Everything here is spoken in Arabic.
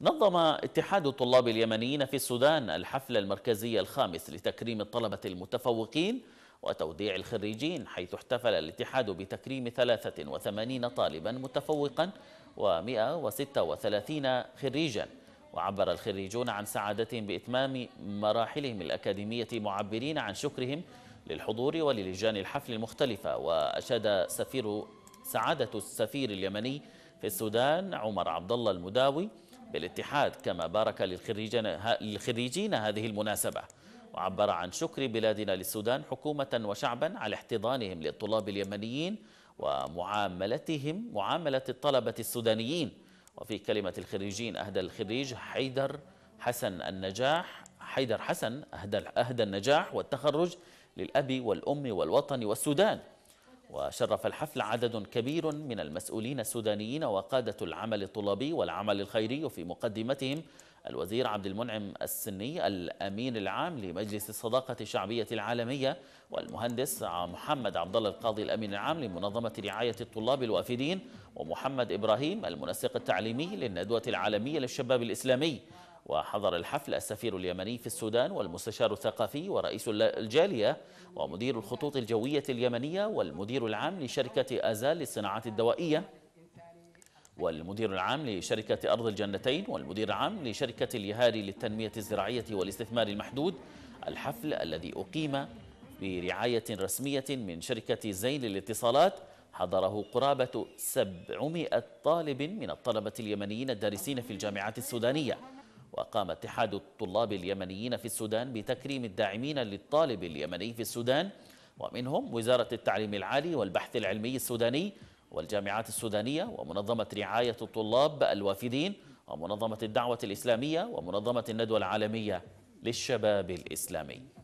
نظم اتحاد الطلاب اليمنيين في السودان الحفل المركزي الخامس لتكريم الطلبة المتفوقين وتوديع الخريجين حيث احتفل الاتحاد بتكريم 83 طالبا متفوقا و136 خريجا وعبر الخريجون عن سعادتهم بإتمام مراحلهم الأكاديمية معبرين عن شكرهم للحضور وللجان الحفل المختلفة وأشاد سفير سعادة السفير اليمني في السودان عمر عبد الله المداوي بالاتحاد كما بارك للخريجين هذه المناسبة وعبر عن شكر بلادنا للسودان حكومة وشعبا على احتضانهم للطلاب اليمنيين ومعاملتهم معاملة الطلبة السودانيين وفي كلمة الخريجين أهدى الخريج حيدر حسن النجاح حيدر حسن أهدى, أهدى النجاح والتخرج للأب والأم والوطن والسودان وشرف الحفل عدد كبير من المسؤولين السودانيين وقادة العمل الطلابي والعمل الخيري في مقدمتهم الوزير عبد المنعم السني الأمين العام لمجلس الصداقة الشعبية العالمية والمهندس محمد عبد الله القاضي الأمين العام لمنظمة رعاية الطلاب الوافدين ومحمد إبراهيم المنسق التعليمي للندوة العالمية للشباب الإسلامي وحضر الحفل السفير اليمني في السودان والمستشار الثقافي ورئيس الجالية ومدير الخطوط الجوية اليمنية والمدير العام لشركة أزال للصناعات الدوائية والمدير العام لشركة أرض الجنتين والمدير العام لشركة اليهاري للتنمية الزراعية والاستثمار المحدود الحفل الذي أقيم برعاية رسمية من شركة زين للاتصالات حضره قرابة 700 طالب من الطلبة اليمنيين الدارسين في الجامعات السودانية وقام اتحاد الطلاب اليمنيين في السودان بتكريم الداعمين للطالب اليمني في السودان ومنهم وزارة التعليم العالي والبحث العلمي السوداني والجامعات السودانية ومنظمة رعاية الطلاب الوافدين ومنظمة الدعوة الإسلامية ومنظمة الندوة العالمية للشباب الإسلامي